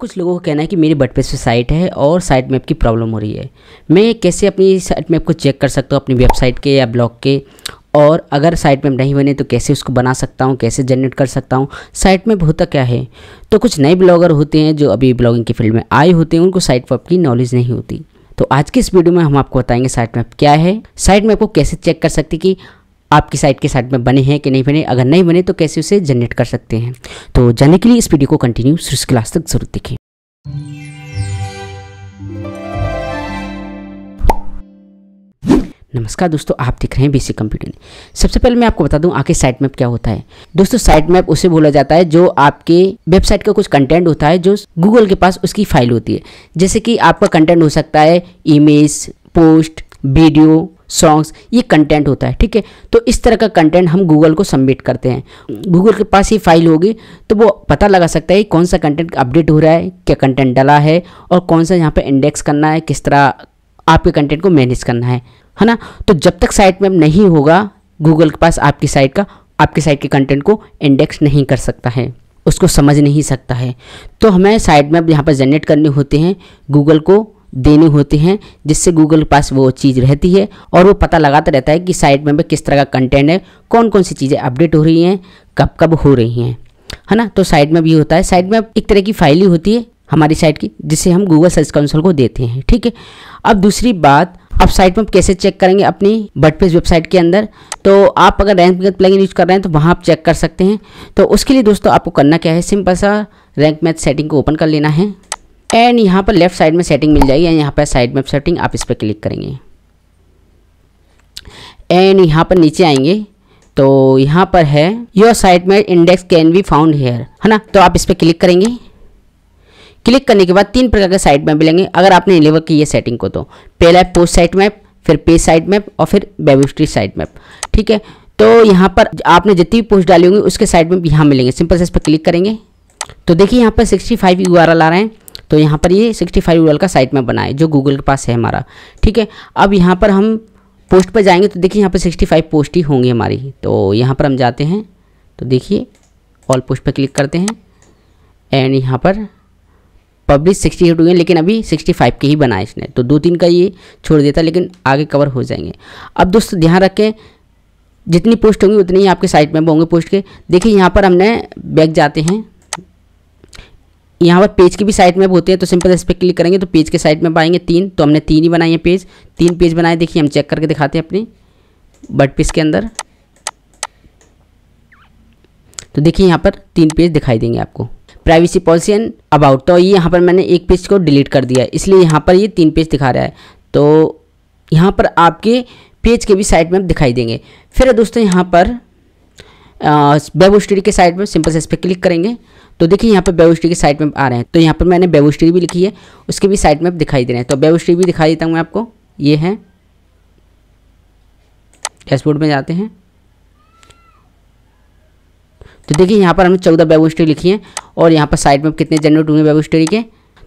दोस्तों कुछ लोगों का कहना है कि मेरी बट पे साइट है और साइट मैप की प्रॉब्लम हो रही है मैं कैसे अपनी साइट मैप को चेक कर सकता हूँ अपनी वेबसाइट के या ब्लॉग के और अगर साइट मैप नहीं बने तो कैसे उसको बना सकता हूँ कैसे जनरेट कर सकता हूँ साइट मैप होता क्या है तो कुछ नए ब्लॉगर होते हैं जो अभी ब्लॉगिंग के फील्ड में आए होते हैं उनको साइट मैप की नॉलेज नहीं होती तो आज के इस वीडियो में हम आपको बताएंगे साइट मैप क्या है साइट मैप को कैसे चेक कर सकते कि आपकी साइट के साइड में बने हैं कि नहीं बने अगर नहीं बने तो कैसे उसे जनरेट कर सकते हैं तो जानने के लिए इस वीडियो को कंटिन्यू शुरू क्लास तक जरूर देखें नमस्कार दोस्तों आप देख रहे हैं बेसिक कंप्यूटर सबसे पहले मैं आपको बता दूं आगे साइट मैप क्या होता है दोस्तों साइट मैप उसे बोला जाता है जो आपके वेबसाइट का कुछ कंटेंट होता है जो गूगल के पास उसकी फाइल होती है जैसे कि आपका कंटेंट हो सकता है इमेज पोस्ट वीडियो सॉन्ग्स ये कंटेंट होता है ठीक है तो इस तरह का कंटेंट हम गूगल को सबमिट करते हैं गूगल के पास ये फाइल होगी तो वो पता लगा सकता है कौन सा कंटेंट अपडेट हो रहा है क्या कंटेंट डला है और कौन सा यहाँ पे इंडेक्स करना है किस तरह आपके कंटेंट को मैनेज करना है है ना तो जब तक साइट में नहीं होगा गूगल के पास आपकी साइट का आपकी साइट के कंटेंट को इंडेक्स नहीं कर सकता है उसको समझ नहीं सकता है तो हमें साइट मैप यहाँ पर जनरेट करने होते हैं गूगल को देने होते हैं जिससे गूगल के पास वो चीज़ रहती है और वो पता लगाता रहता है कि साइट में किस तरह का कंटेंट है कौन कौन सी चीज़ें अपडेट हो रही हैं कब कब हो रही हैं है ना तो साइट में भी होता है साइट में एक तरह की फाइल ही होती है हमारी साइट की जिसे हम गूगल सर्च कंसोल को देते हैं ठीक है अब दूसरी बात आप साइट में कैसे चेक करेंगे अपनी बटपेज वेबसाइट के अंदर तो आप अगर रैंक मैथ प्लेन यूज़ कर रहे हैं तो वहाँ आप चेक कर सकते हैं तो उसके लिए दोस्तों आपको करना क्या है सिंपल सा रैंक मैथ सेटिंग को ओपन कर लेना है एंड यहाँ पर लेफ्ट साइड में सेटिंग मिल जाएगी एंड यहाँ पर साइड में सेटिंग आप इस पर क्लिक करेंगे एंड यहाँ पर नीचे आएंगे तो यहाँ पर है your sitemap index can be found here है ना तो आप इस पर क्लिक करेंगे क्लिक करने के बाद तीन प्रकार के साइट मैप मिलेंगे अगर आपने इलेवर की ये सेटिंग को तो पहला है पोस्ट साइट मैप फिर पेज साइट मैप और फिर बेबिस्ट्री साइट मैप ठीक है तो यहाँ पर आपने जितनी भी पोस्ट डाली होंगी उसके साइड मैप यहाँ मिलेंगे सिंपल से इस पर क्लिक करेंगे तो देखिए यहाँ पर sixty five U R L आ रहे हैं तो यहाँ पर ये 65 फाइव का साइट में बनाए जो गूगल के पास है हमारा ठीक है अब यहाँ पर हम पोस्ट पर जाएंगे तो देखिए यहाँ पर 65 पोस्ट ही होंगी हमारी तो यहाँ पर हम जाते हैं तो देखिए ऑल पोस्ट पर क्लिक करते हैं एंड यहाँ पर पब्लिश सिक्सटी एट हुए हैं लेकिन अभी सिक्सटी फाइव के ही बनाए इसने तो दो तीन का ये छोड़ देता लेकिन आगे कवर हो जाएंगे अब दोस्तों ध्यान रखें जितनी पोस्ट होंगी उतनी ही आपके साइट में होंगे पोस्ट के देखिए यहाँ पर हमने बैग जाते हैं यहाँ पर पेज की भी साइड मैप होते हैं तो सिंपल इस पर क्लिक करेंगे तो पेज के साइड में आएंगे तीन तो हमने तीन ही बनाए हैं पेज तीन पेज बनाए देखिए हम चेक करके दिखाते हैं अपने बट पीस के अंदर तो देखिए यहाँ पर तीन पेज दिखाई देंगे आपको प्राइवेसी पॉलिसी एंड अबाउट तो ये यहाँ पर मैंने एक पेज को डिलीट कर दिया है इसलिए यहाँ पर ये तीन पेज दिखा रहा है तो यहाँ पर आपके पेज के भी साइड मैप दिखाई देंगे फिर दोस्तों यहाँ पर वेब स्टडी के साइड में सिंपल से इस पर क्लिक करेंगे तो देखिए यहाँ पर बेवस्टी की साइड में आ रहे हैं तो यहाँ पर मैंने बेबुस्ट्री भी लिखी है उसके भी साइड में दिखाई दे रहे हैं तो बेवस्ट्री भी दिखाई देता हूँ मैं आपको ये है डैशबोर्ड में जाते हैं तो देखिए यहाँ पर हमने चौदह बेबोस्ट्री लिखी है और यहाँ पर साइड में कितने जनरेट हुए हैं के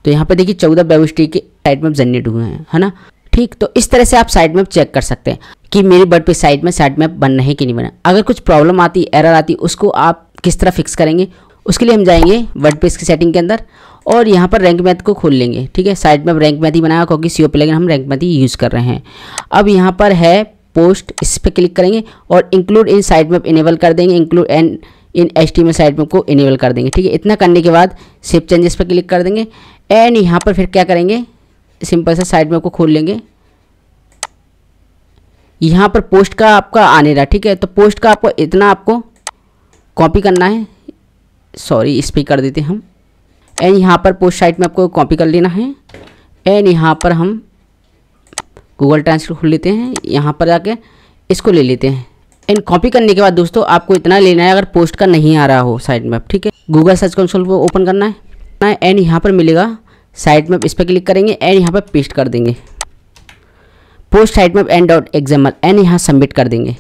तो यहाँ पर देखिए चौदह बेबुस्ट्री के साइड में जनरेट हुए हैं है ना ठीक तो इस तरह से आप साइड मैप चेक कर सकते हैं कि मेरी बर्ड पे साइड में साइड मैप बनना है कि नहीं बना अगर कुछ प्रॉब्लम आती एरर आती उसको आप किस तरह फिक्स करेंगे उसके लिए हम जाएंगे वर्ड की सेटिंग के अंदर और यहाँ पर रैंक मैथ को खोल लेंगे ठीक है साइड में रैंक मैथ ही बनाया क्योंकि सी ओ लेकिन हम रैंक मैथ ही यूज़ कर रहे हैं अब यहाँ पर है पोस्ट इस पर क्लिक करेंगे और include in site map enable कर देंगे include and in H T site map को इनेबल कर देंगे ठीक है इतना करने के बाद सेव चेंजेस पर क्लिक कर देंगे एंड यहाँ पर फिर क्या करेंगे सिंपल सा साइड मैप को खोल लेंगे यहाँ पर पोस्ट का आपका आने रहा ठीक है तो पोस्ट का आपको इतना आपको कॉपी करना है सॉरी इस पर कर देते हम एंड यहाँ पर पोस्ट साइट में आपको कॉपी कर लेना है एंड यहाँ पर हम गूगल ट्रांसलेट खोल लेते हैं यहाँ पर जाके इसको ले लेते हैं एंड कॉपी करने के बाद दोस्तों आपको इतना लेना है अगर पोस्ट का नहीं आ रहा हो साइट मैप ठीक है गूगल सर्च कंसोल को ओपन करना है एंड यहाँ पर मिलेगा साइट मैप इस पर क्लिक करेंगे एंड यहाँ पर पेस्ट कर देंगे post site map and dot example and यहाँ सबमिट कर देंगे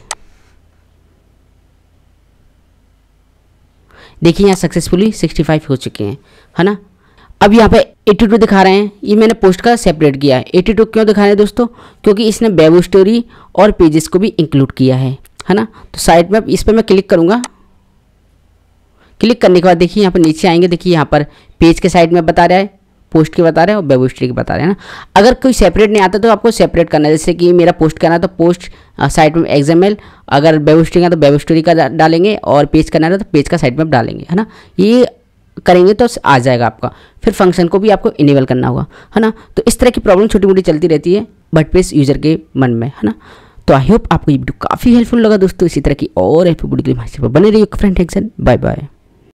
देखिए यहाँ सक्सेसफुली 65 हो चुके हैं है ना अब यहाँ पे 82 दिखा रहे हैं ये मैंने पोस्ट का सेपरेट किया है 82 क्यों दिखा रहे हैं दोस्तों क्योंकि इसने बेबू स्टोरी और पेजेस को भी इंक्लूड किया है है ना तो साइड में इस पर मैं क्लिक करूँगा क्लिक करने के बाद देखिए यहाँ पर नीचे आएंगे देखिए यहाँ पर पेज के साइड में बता रहा है पोस्ट के बता रहे हैं और वेब हिस्ट्री के बता रहे हैं ना अगर कोई सेपरेट नहीं आता तो आपको सेपरेट करना है जैसे कि मेरा पोस्ट करना है तो पोस्ट साइट में एग्जामल अगर वेब हिस्ट्री का तो वेब हिस्ट्री का डालेंगे और पेज करना है तो पेज का साइट में डालेंगे है ना ये करेंगे तो आ जाएगा आपका फिर फंक्शन को भी आपको इनेबल करना होगा है ना तो इस तरह की प्रॉब्लम छोटी मोटी चलती रहती है पेस यूज़र के मन में है ना तो आई होप आपको ये वीडियो काफ़ी हेल्पफुल लगा दोस्तों इसी तरह की और हेल्पफुल वीडियो के लिए बने रहिए फ्रेंड एक्शन बाय बाय